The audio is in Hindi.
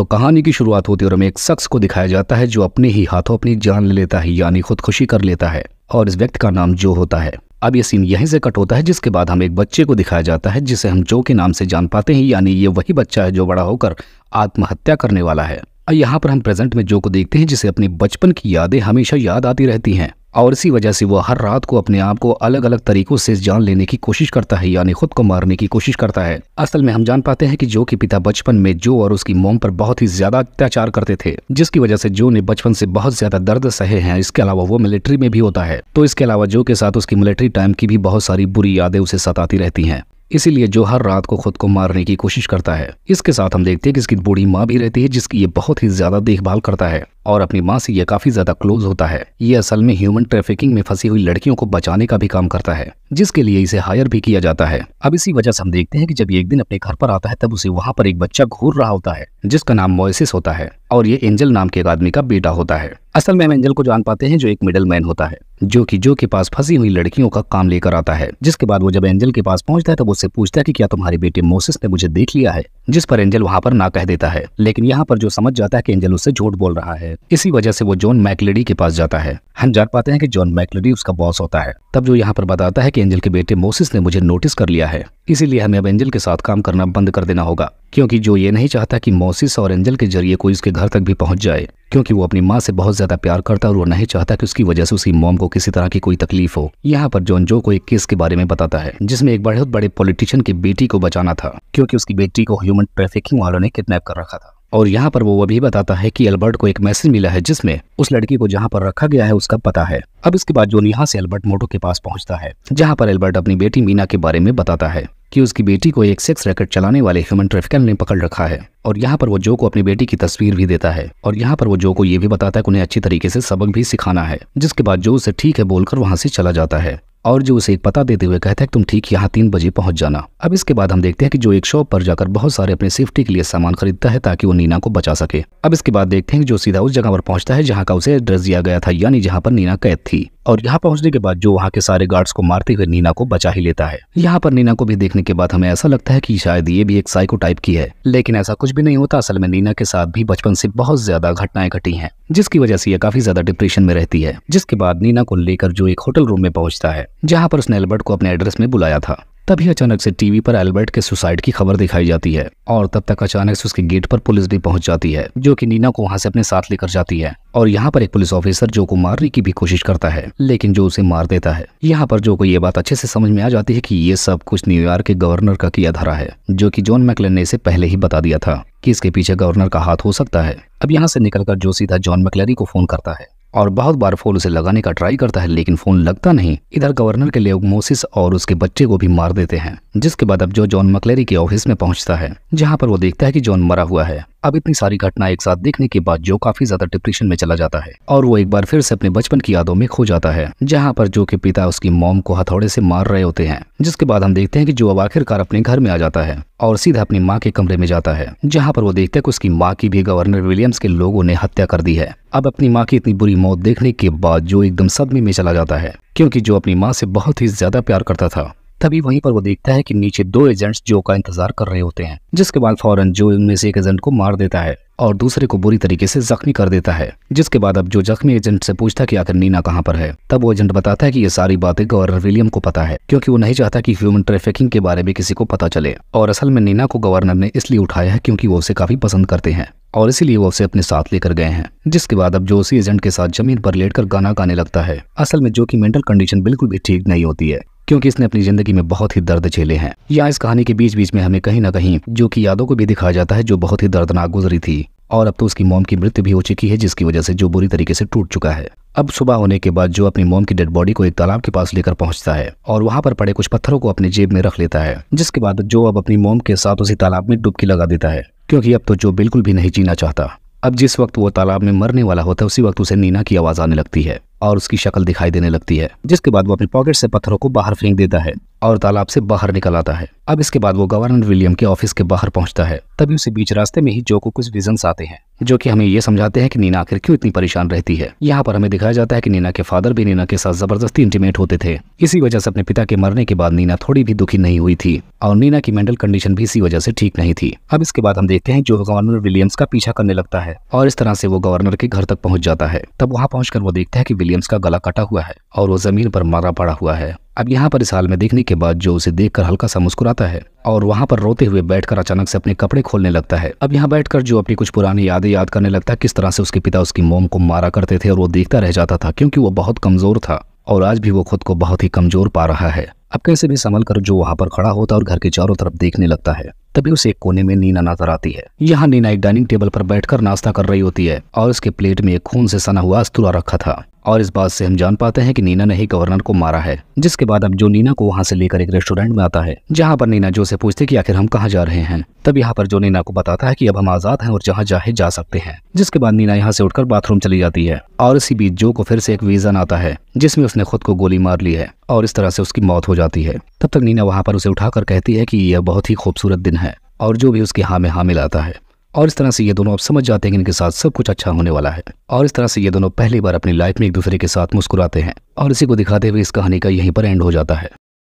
तो कहानी की शुरुआत होती है और हमें एक शख्स को दिखाया जाता है जो अपने ही हाथों अपनी जान ले लेता है यानी खुदकुशी कर लेता है और इस व्यक्ति का नाम जो होता है अब ये सीन यहीं से कट होता है जिसके बाद हम एक बच्चे को दिखाया जाता है जिसे हम जो के नाम से जान पाते हैं यानी ये वही बच्चा है जो बड़ा होकर आत्महत्या करने वाला है यहाँ पर हम प्रेजेंट में जो को देखते हैं जिसे अपने बचपन की यादें हमेशा याद आती रहती हैं और इसी वजह से वो हर रात को अपने आप को अलग अलग तरीकों से जान लेने की कोशिश करता है यानी खुद को मारने की कोशिश करता है असल में हम जान पाते हैं कि जो के पिता बचपन में जो और उसकी मोम पर बहुत ही ज्यादा अत्याचार करते थे जिसकी वजह से जो ने बचपन से बहुत ज्यादा दर्द सहे हैं इसके अलावा वो मिलिट्री में भी होता है तो इसके अलावा जो के साथ उसकी मिलिट्री टाइम की भी बहुत सारी बुरी यादें उसे सताती रहती है इसीलिए जो हर रात को खुद को मारने की कोशिश करता है इसके साथ हम देखते हैं कि इसकी बूढ़ी माँ भी रहती है जिसकी ये बहुत ही ज्यादा देखभाल करता है और अपनी माँ से यह काफी ज्यादा क्लोज होता है ये असल में ह्यूमन ट्रैफिकिंग में फंसी हुई लड़कियों को बचाने का भी काम करता है जिसके लिए इसे हायर भी किया जाता है अब इसी वजह से हम देखते हैं कि जब ये एक दिन अपने घर पर आता है तब उसे वहाँ पर एक बच्चा घूर रहा होता है जिसका नाम मोइसिस होता है और ये एंजल नाम के एक आदमी का बेटा होता है असल में हम एंजल को जान पाते हैं जो एक मिडल मैन होता है जो कि जो के पास फंसी हुई लड़कियों का काम लेकर आता है जिसके बाद वो जब एंजल के पास पहुंचता है तब उससे पूछता है कि क्या तुम्हारे बेटे मोसिस ने मुझे देख लिया है जिस पर एंजल वहाँ पर ना कह देता है लेकिन यहाँ पर जो समझ जाता है कि एंजल उससे झूठ बोल रहा है है इसी वजह से वो जॉन मैकलेडी के पास जाता है हम जान पाते हैं कि जॉन मैकलेडी उसका बॉस होता है तब जो यहाँ पर बताता है कि एंजल के बेटे मोसिस ने मुझे नोटिस कर लिया है इसीलिए हमें अब एंजल के साथ काम करना बंद कर देना होगा क्योंकि जो ये नहीं चाहता कि मोसिस और एंजल के जरिए कोई उसके घर तक भी पहुंच जाए क्योंकि वो अपनी माँ से बहुत ज्यादा प्यार करता और वो नहीं चाहता कि उसकी वजह से उसकी मोम को किसी तरह की कोई तकलीफ हो यहाँ पर जॉन जो को एक केस के बारे में बताता है जिसमें एक बहुत बड़े पॉलिटिशियन की बेटी को बचाना था क्योंकि उसकी बेटी को ह्यूमन ट्रैफिकिंग वालों ने किडनेप कर रखा था और यहाँ पर वो वो भी बताता है कि अल्बर्ट को एक मैसेज मिला है जिसमें उस लड़की को जहाँ पर रखा गया है उसका पता है अब इसके बाद जोन यहाँ से अल्बर्ट मोटो के पास पहुँचता है जहाँ पर अल्बर्ट अपनी बेटी मीना के बारे में बताता है कि उसकी बेटी को एक सेक्स रैकेट चलाने वाले ह्यूमन ट्रैफिकर ने पकड़ रखा है और यहाँ पर वो जो को अपनी बेटी की तस्वीर भी देता है और यहाँ पर वो जो को ये भी बताता है कि उन्हें अच्छी तरीके से सबक भी सिखाना है जिसके बाद जो उसे ठीक है बोलकर वहाँ से चला जाता है और जो उसे एक पता देते हुए कहता है कि तुम ठीक यहाँ तीन बजे पहुँच जाना अब इसके बाद हम देखते हैं कि जो एक शॉप पर जाकर बहुत सारे अपने सेफ्टी के लिए सामान खरीदता है ताकि वो नीना को बचा सके अब इसके बाद देखते हैं कि जो सीधा उस जगह पर पहुंचता है जहाँ का उसे एड्रेस दिया गया था यानी जहाँ पर नीना कैद थी और यहाँ पहुंचने के बाद जो वहाँ के सारे गार्ड्स को मारते हुए नीना को बचा ही लेता है यहाँ पर नीना को भी देखने के बाद हमें ऐसा लगता है कि शायद ये भी एक साइको टाइप की है लेकिन ऐसा कुछ भी नहीं होता असल में नीना के साथ भी बचपन से बहुत ज्यादा घटनाएं घटी है जिसकी वजह से यह काफी ज्यादा डिप्रेशन में रहती है जिसके बाद नीना को लेकर जो एक होटल रूम में पहुंचता है जहाँ पर उसने एल्बर्ट को अपने एड्रेस में बुलाया था तभी अचानक से टीवी पर एल्बर्ट के सुसाइड की खबर दिखाई जाती है और तब तक अचानक से उसके गेट पर पुलिस भी पहुंच जाती है जो कि नीना को वहां से अपने साथ लेकर जाती है और यहाँ पर एक पुलिस ऑफिसर जो को मारने की भी कोशिश करता है लेकिन जो उसे मार देता है यहाँ पर जो को ये बात अच्छे से समझ में आ जाती है कि ये सब कुछ न्यूयॉर्क के गवर्नर का किया धरा है जो कि जॉन मैकलन ने इसे पहले ही बता दिया था कि इसके पीछे गवर्नर का हाथ हो सकता है अब यहाँ से निकलकर जो सीधा जॉन मैकलरी को फोन करता है और बहुत बार फ़ोन उसे लगाने का ट्राई करता है लेकिन फ़ोन लगता नहीं इधर गवर्नर के लेगमोसिस मोसिस और उसके बच्चे को भी मार देते हैं जिसके बाद अब जो जॉन मकलेरी के ऑफिस में पहुंचता है जहां पर वो देखता है कि जॉन मरा हुआ है अब इतनी सारी घटना एक साथ देखने के बाद जो काफी ज्यादा डिप्रेशन में चला जाता है और वो एक बार फिर से अपने बचपन की यादों में खो जाता है जहाँ पर जो के पिता उसकी मोम को हथौड़े से मार रहे होते हैं जिसके बाद हम देखते हैं कि जो अब आखिरकार अपने घर में आ जाता है और सीधा अपनी माँ के कमरे में जाता है जहाँ पर वो देखते है कि उसकी माँ की भी गवर्नर विलियम्स के लोगों ने हत्या कर दी है अब अपनी माँ की इतनी बुरी मौत देखने के बाद जो एकदम सदमे में चला जाता है क्योंकि जो अपनी माँ से बहुत ही ज्यादा प्यार करता था तभी वहीं पर वो देखता है कि नीचे दो एजेंट्स जो का इंतजार कर रहे होते हैं जिसके बाद फौरन जो उनमें से एक एजेंट को मार देता है और दूसरे को बुरी तरीके से जख्मी कर देता है जिसके बाद अब जो जख्मी एजेंट से पूछता कि आखिर नीना कहाँ पर है तब वो एजेंट बताता है कि ये सारी बातें गवर्नर विलियम को पता है क्योंकि वो नहीं चाहता कि ह्यूमन ट्रैफिकिंग के बारे में किसी को पता चले और असल में नीना को गवर्नर ने इसलिए उठाया है क्योंकि वो उसे काफी पसंद करते हैं और इसीलिए वो उसे अपने साथ लेकर गए हैं जिसके बाद अब जो उसी एजेंट के साथ जमीन पर लेटकर गाना गाने लगता है असल में जो की मेंटल कंडीशन बिल्कुल भी ठीक नहीं होती है क्योंकि इसने अपनी जिंदगी में बहुत ही दर्द झेले हैं यहाँ इस कहानी के बीच बीच में हमें कहीं ना कहीं जो की यादों को भी दिखाया जाता है जो बहुत ही दर्दनाक गुजरी थी और अब तो उसकी मोम की मृत्यु भी हो चुकी है जिसकी वजह से जो बुरी तरीके से टूट चुका है अब सुबह होने के बाद जो अपनी मोम की डेड बॉडी को एक तालाब के पास लेकर पहुंचता है और वहां पर पड़े कुछ पत्थरों को अपने जेब में रख लेता है जिसके बाद जो अब अपनी मोम के साथ उसी तालाब में डुबकी लगा देता है क्योंकि अब तो जो बिल्कुल भी नहीं जीना चाहता अब जिस वक्त वो तालाब में मरने वाला होता है उसी वक्त उसे नीना की आवाज आने लगती है और उसकी शक्ल दिखाई देने लगती है जिसके बाद वो अपने पॉकेट से पत्थरों को बाहर फेंक देता है और तालाब से बाहर निकल आता है अब इसके बाद वो गवर्नर विलियम के ऑफिस के बाहर पहुंचता है तभी उसे बीच रास्ते में ही जो को कुछ विजन आते हैं जो कि हमें ये समझाते हैं कि नीना आखिर क्यों इतनी परेशान रहती है यहाँ पर हमें दिखाया जाता है कि नीना के फादर भी नीना के साथ जबरदस्ती इंटीमेट होते थे इसी वजह से अपने पिता के मरने के बाद नीना थोड़ी भी दुखी नहीं हुई थी और नीना की मेंटल कंडीशन भी इसी वजह से ठीक नहीं थी अब इसके बाद हम देखते हैं जो गवर्नर विलियम्स का पीछा करने लगता है और इस तरह से वो गवर्नर के घर तक पहुंच जाता है तब वहां पहुंचकर वो देखता है कि विलियम्स का गला कटा हुआ है और वो जमीन पर मारा पड़ा हुआ है अब यहाँ पर इस हाल में देखने के बाद जो उसे देखकर हल्का सा मुस्कुराता है और वहाँ पर रोते हुए बैठकर अचानक से अपने कपड़े खोलने लगता है अब यहाँ बैठकर जो अपनी कुछ पुरानी यादें याद करने लगता है किस तरह से उसके पिता उसकी मोम को मारा करते थे और वो देखता रह जाता था क्योंकि वो बहुत कमजोर था और आज भी वो खुद को बहुत ही कमजोर पा रहा है अब कैसे भी संभल कर जो वहाँ पर खड़ा होता और घर के चारों तरफ देखने लगता है तभी उसे एक कोने में नीना नजर आती है यहाँ नीना एक डाइनिंग टेबल पर बैठकर नाश्ता कर रही होती है और उसके प्लेट में एक खून से सना हुआ अस्तुरा रखा था और इस बात से हम जान पाते हैं कि नीना ने ही गवर्नर को मारा है जिसके बाद अब जो नीना को वहाँ से लेकर एक रेस्टोरेंट में आता है जहाँ पर नीना जो से पूछते कि आखिर हम कहाँ जा रहे हैं तब यहाँ पर जो नीना को बताता है कि अब हम आजाद हैं और जहाँ चाहे जा सकते हैं जिसके बाद नीना यहाँ से उठकर बाथरूम चली जाती है और इसी बीच जो को फिर से एक विजन आता है जिसमे उसने खुद को गोली मार ली है और इस तरह से उसकी मौत हो जाती है तब तक नीना वहाँ पर उसे उठाकर कहती है की यह बहुत ही खूबसूरत दिन है और जो भी उसकी हाँ में हाँ मिलाता है और इस तरह से ये दोनों अब समझ जाते हैं कि इनके साथ सब कुछ अच्छा होने वाला है और इस तरह से ये दोनों पहली बार अपनी लाइफ में एक दूसरे के साथ मुस्कुराते हैं और इसी को दिखाते हुए इस कहानी का यहीं पर एंड हो जाता है